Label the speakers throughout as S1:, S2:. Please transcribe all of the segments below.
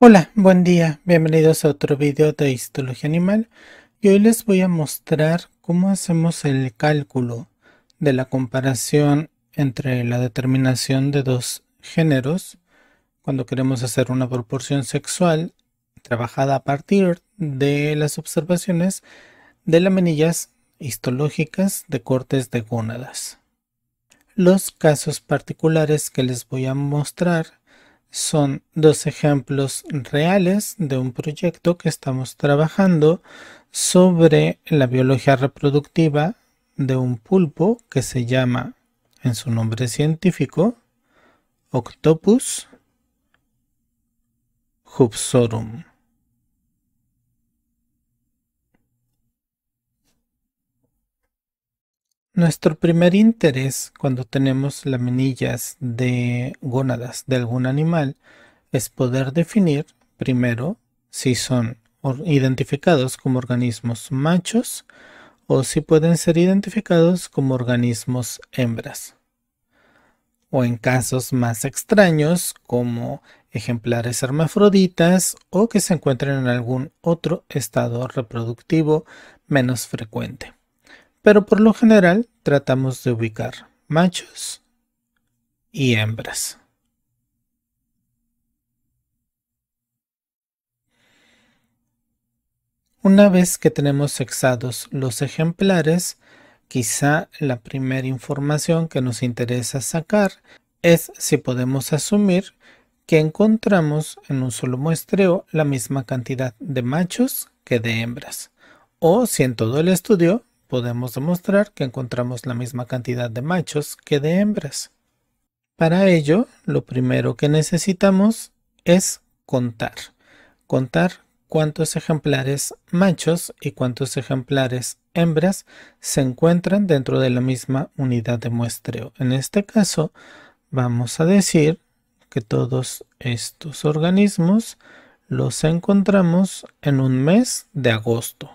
S1: Hola, buen día, bienvenidos a otro video de Histología Animal y hoy les voy a mostrar cómo hacemos el cálculo de la comparación entre la determinación de dos géneros cuando queremos hacer una proporción sexual trabajada a partir de las observaciones de laminillas histológicas de cortes de gónadas. Los casos particulares que les voy a mostrar son dos ejemplos reales de un proyecto que estamos trabajando sobre la biología reproductiva de un pulpo que se llama en su nombre científico Octopus hubsorum. Nuestro primer interés cuando tenemos laminillas de gónadas de algún animal es poder definir primero si son identificados como organismos machos o si pueden ser identificados como organismos hembras. O en casos más extraños como ejemplares hermafroditas o que se encuentren en algún otro estado reproductivo menos frecuente pero por lo general tratamos de ubicar machos y hembras. Una vez que tenemos sexados los ejemplares, quizá la primera información que nos interesa sacar es si podemos asumir que encontramos en un solo muestreo la misma cantidad de machos que de hembras, o si en todo el estudio podemos demostrar que encontramos la misma cantidad de machos que de hembras. Para ello, lo primero que necesitamos es contar. Contar cuántos ejemplares machos y cuántos ejemplares hembras se encuentran dentro de la misma unidad de muestreo. En este caso, vamos a decir que todos estos organismos los encontramos en un mes de agosto.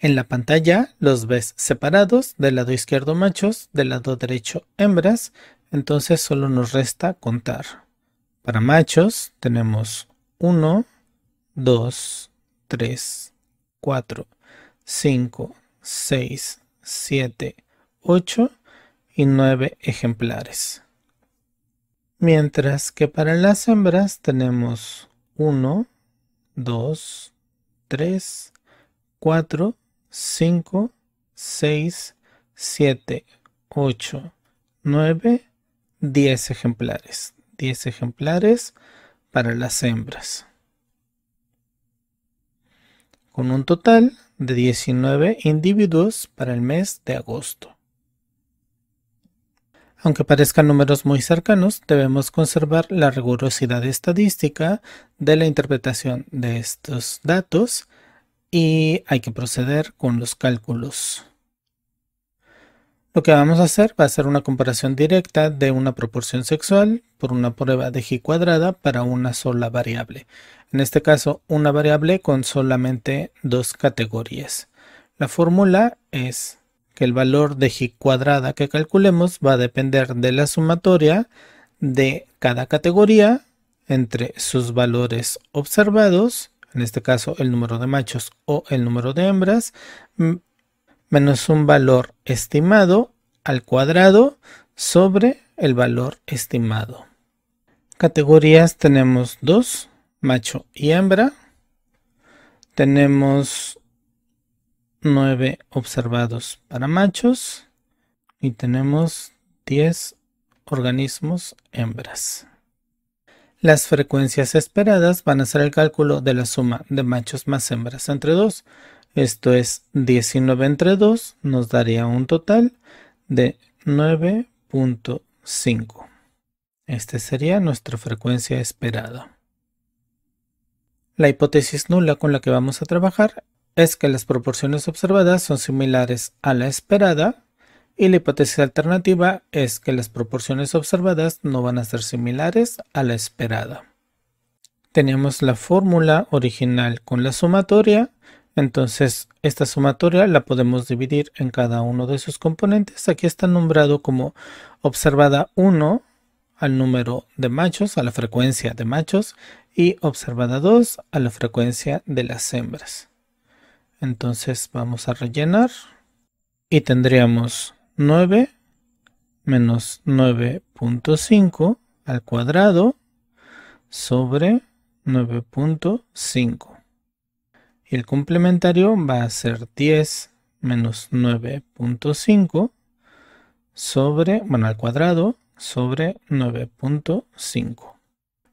S1: En la pantalla los ves separados, del lado izquierdo machos, del lado derecho hembras, entonces solo nos resta contar. Para machos tenemos 1, 2, 3, 4, 5, 6, 7, 8 y 9 ejemplares. Mientras que para las hembras tenemos 1, 2, 3, 4, 5, 6, 7, 8, 9, 10 ejemplares. 10 ejemplares para las hembras. Con un total de 19 individuos para el mes de agosto. Aunque parezcan números muy cercanos, debemos conservar la rigurosidad estadística de la interpretación de estos datos y hay que proceder con los cálculos. Lo que vamos a hacer va a ser una comparación directa de una proporción sexual por una prueba de g cuadrada para una sola variable. En este caso, una variable con solamente dos categorías. La fórmula es que el valor de g cuadrada que calculemos va a depender de la sumatoria de cada categoría entre sus valores observados en este caso el número de machos o el número de hembras, menos un valor estimado al cuadrado sobre el valor estimado. Categorías tenemos dos, macho y hembra. Tenemos 9 observados para machos y tenemos 10 organismos hembras. Las frecuencias esperadas van a ser el cálculo de la suma de machos más hembras entre 2. Esto es 19 entre 2 nos daría un total de 9.5. Esta sería nuestra frecuencia esperada. La hipótesis nula con la que vamos a trabajar es que las proporciones observadas son similares a la esperada y la hipótesis alternativa es que las proporciones observadas no van a ser similares a la esperada. Teníamos la fórmula original con la sumatoria, entonces esta sumatoria la podemos dividir en cada uno de sus componentes. Aquí está nombrado como observada 1 al número de machos, a la frecuencia de machos, y observada 2 a la frecuencia de las hembras. Entonces vamos a rellenar y tendríamos 9 menos 9.5 al cuadrado sobre 9.5. Y el complementario va a ser 10 menos 9.5 sobre, bueno, al cuadrado sobre 9.5.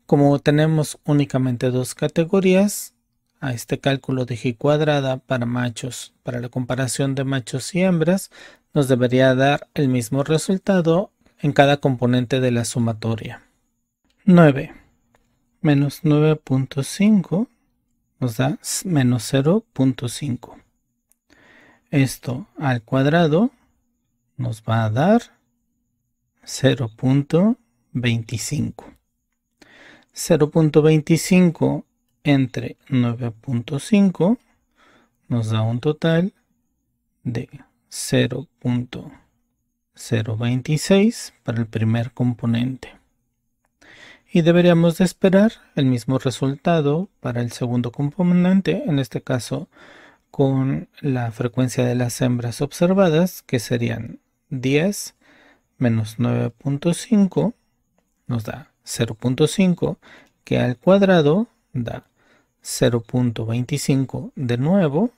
S1: Como tenemos únicamente dos categorías, a este cálculo de g cuadrada para machos. Para la comparación de machos y hembras nos debería dar el mismo resultado en cada componente de la sumatoria. 9 menos 9.5 nos da menos 0.5. Esto al cuadrado nos va a dar 0.25. 0.25 entre 9.5 nos da un total de 0.026 para el primer componente. Y deberíamos de esperar el mismo resultado para el segundo componente, en este caso con la frecuencia de las hembras observadas, que serían 10 menos 9.5, nos da 0.5, que al cuadrado da 0.25 de nuevo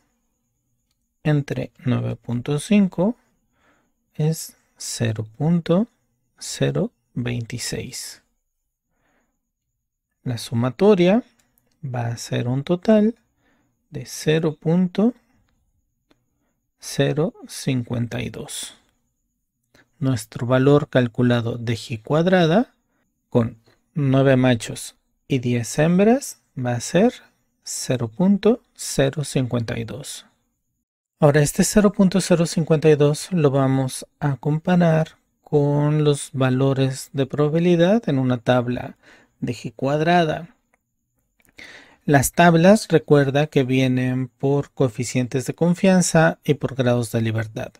S1: entre 9.5 es 0.026. La sumatoria va a ser un total de 0.052. Nuestro valor calculado de g cuadrada con 9 machos y 10 hembras va a ser 0.052. Ahora este 0.052 lo vamos a comparar con los valores de probabilidad en una tabla de g cuadrada. Las tablas recuerda que vienen por coeficientes de confianza y por grados de libertad.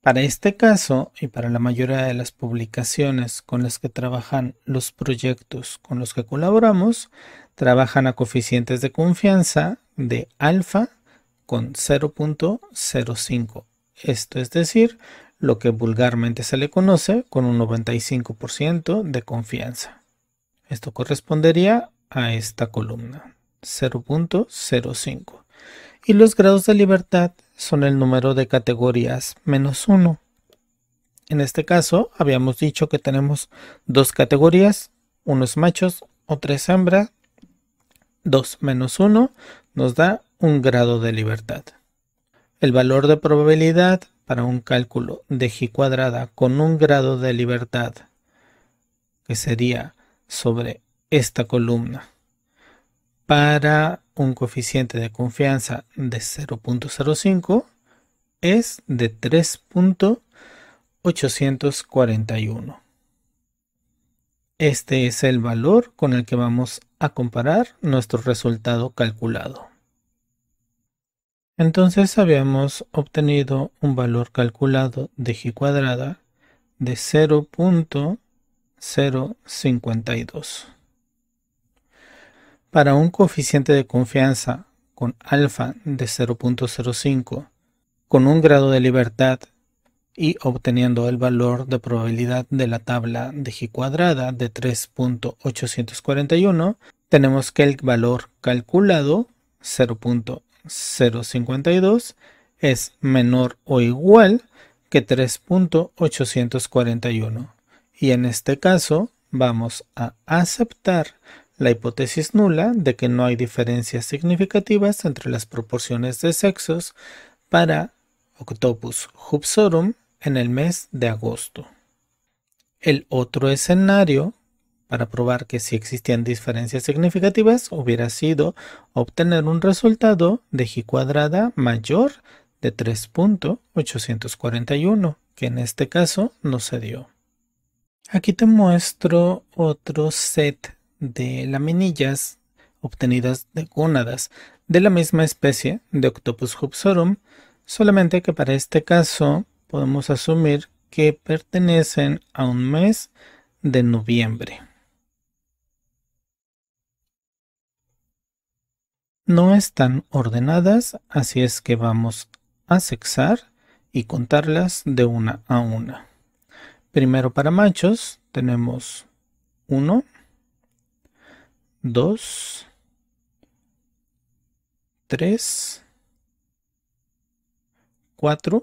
S1: Para este caso y para la mayoría de las publicaciones con las que trabajan los proyectos con los que colaboramos, trabajan a coeficientes de confianza de alfa con 0.05. Esto es decir, lo que vulgarmente se le conoce con un 95% de confianza. Esto correspondería a esta columna, 0.05. Y los grados de libertad son el número de categorías menos 1. En este caso, habíamos dicho que tenemos dos categorías, unos machos o tres hembras, 2 menos 1 nos da un grado de libertad. El valor de probabilidad para un cálculo de g cuadrada con un grado de libertad, que sería sobre esta columna, para un coeficiente de confianza de 0.05 es de 3.841. Este es el valor con el que vamos a comparar nuestro resultado calculado. Entonces habíamos obtenido un valor calculado de g cuadrada de 0.052. Para un coeficiente de confianza con alfa de 0.05, con un grado de libertad y obteniendo el valor de probabilidad de la tabla de g cuadrada de 3.841, tenemos que el valor calculado 0.052 es menor o igual que 3.841 y en este caso vamos a aceptar la hipótesis nula de que no hay diferencias significativas entre las proporciones de sexos para Octopus hubsorum en el mes de agosto. El otro escenario para probar que si existían diferencias significativas hubiera sido obtener un resultado de g cuadrada mayor de 3.841, que en este caso no se dio. Aquí te muestro otro set de laminillas obtenidas de gónadas de la misma especie de Octopus hubsorum, solamente que para este caso podemos asumir que pertenecen a un mes de noviembre. No están ordenadas, así es que vamos a sexar y contarlas de una a una. Primero para machos tenemos 1, 2, 3, 4,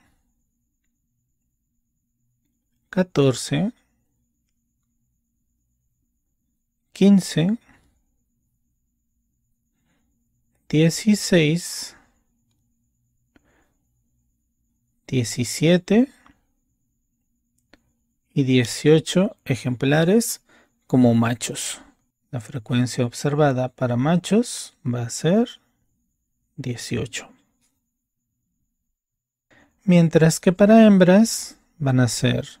S1: 14, 15, 16, 17 y 18 ejemplares como machos. La frecuencia observada para machos va a ser 18. Mientras que para hembras van a ser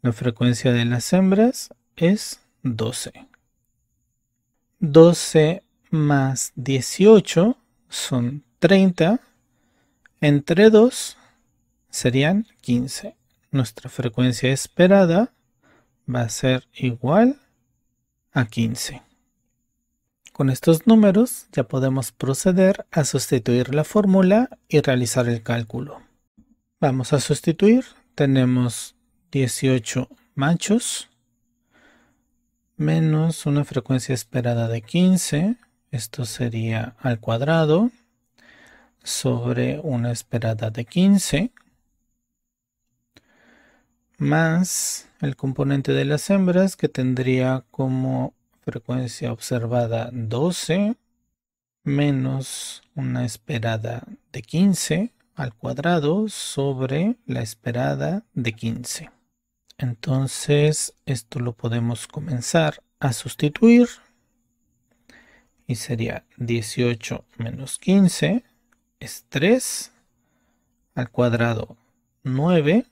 S1: La frecuencia de las hembras es 12. 12 más 18 son 30. Entre 2 serían 15. Nuestra frecuencia esperada va a ser igual a 15. Con estos números ya podemos proceder a sustituir la fórmula y realizar el cálculo. Vamos a sustituir. Tenemos 18 machos menos una frecuencia esperada de 15, esto sería al cuadrado, sobre una esperada de 15, más el componente de las hembras que tendría como frecuencia observada 12, menos una esperada de 15 al cuadrado sobre la esperada de 15. Entonces esto lo podemos comenzar a sustituir. Y sería 18 menos 15 es 3 al cuadrado 9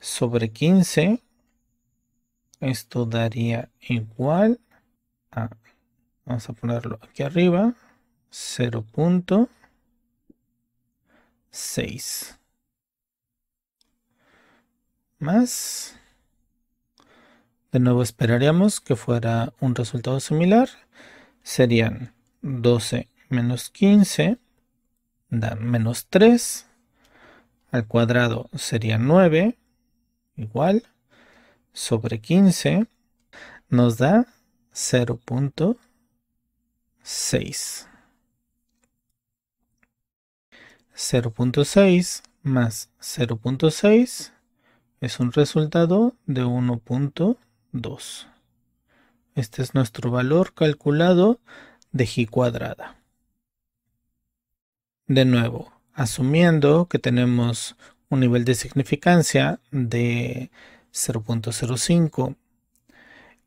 S1: sobre 15. Esto daría igual a, vamos a ponerlo aquí arriba, 0.6 más. De nuevo esperaríamos que fuera un resultado similar. Serían 12 menos 15, da menos 3. Al cuadrado sería 9, igual, sobre 15, nos da 0.6. 0.6 más 0.6 es un resultado de 1.2. Este es nuestro valor calculado de g cuadrada. De nuevo, asumiendo que tenemos un nivel de significancia de 0.05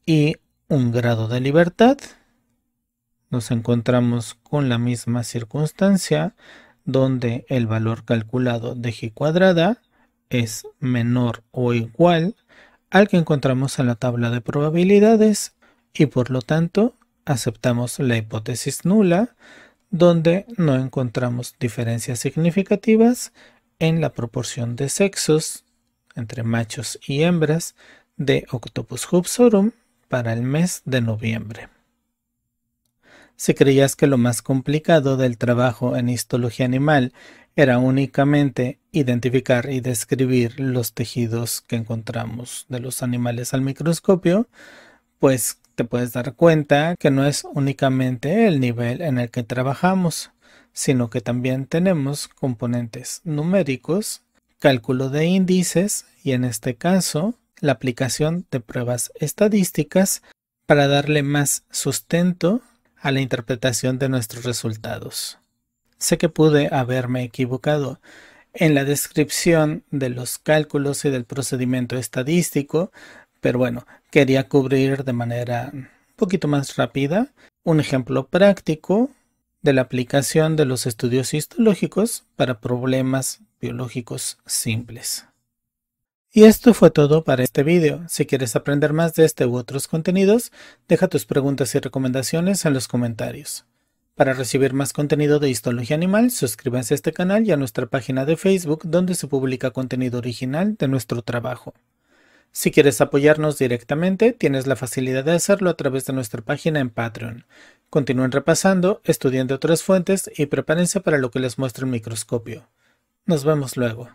S1: y un grado de libertad, nos encontramos con la misma circunstancia donde el valor calculado de g cuadrada es menor o igual al que encontramos en la tabla de probabilidades y por lo tanto aceptamos la hipótesis nula donde no encontramos diferencias significativas en la proporción de sexos entre machos y hembras de Octopus hubsorum para el mes de noviembre. Si creías que lo más complicado del trabajo en histología animal era únicamente identificar y describir los tejidos que encontramos de los animales al microscopio, pues te puedes dar cuenta que no es únicamente el nivel en el que trabajamos, sino que también tenemos componentes numéricos, cálculo de índices y en este caso la aplicación de pruebas estadísticas para darle más sustento a la interpretación de nuestros resultados. Sé que pude haberme equivocado. En la descripción de los cálculos y del procedimiento estadístico, pero bueno, quería cubrir de manera un poquito más rápida un ejemplo práctico de la aplicación de los estudios histológicos para problemas biológicos simples. Y esto fue todo para este video. Si quieres aprender más de este u otros contenidos, deja tus preguntas y recomendaciones en los comentarios. Para recibir más contenido de Histología Animal, suscríbanse a este canal y a nuestra página de Facebook donde se publica contenido original de nuestro trabajo. Si quieres apoyarnos directamente, tienes la facilidad de hacerlo a través de nuestra página en Patreon. Continúen repasando, estudiando otras fuentes y prepárense para lo que les muestre el microscopio. Nos vemos luego.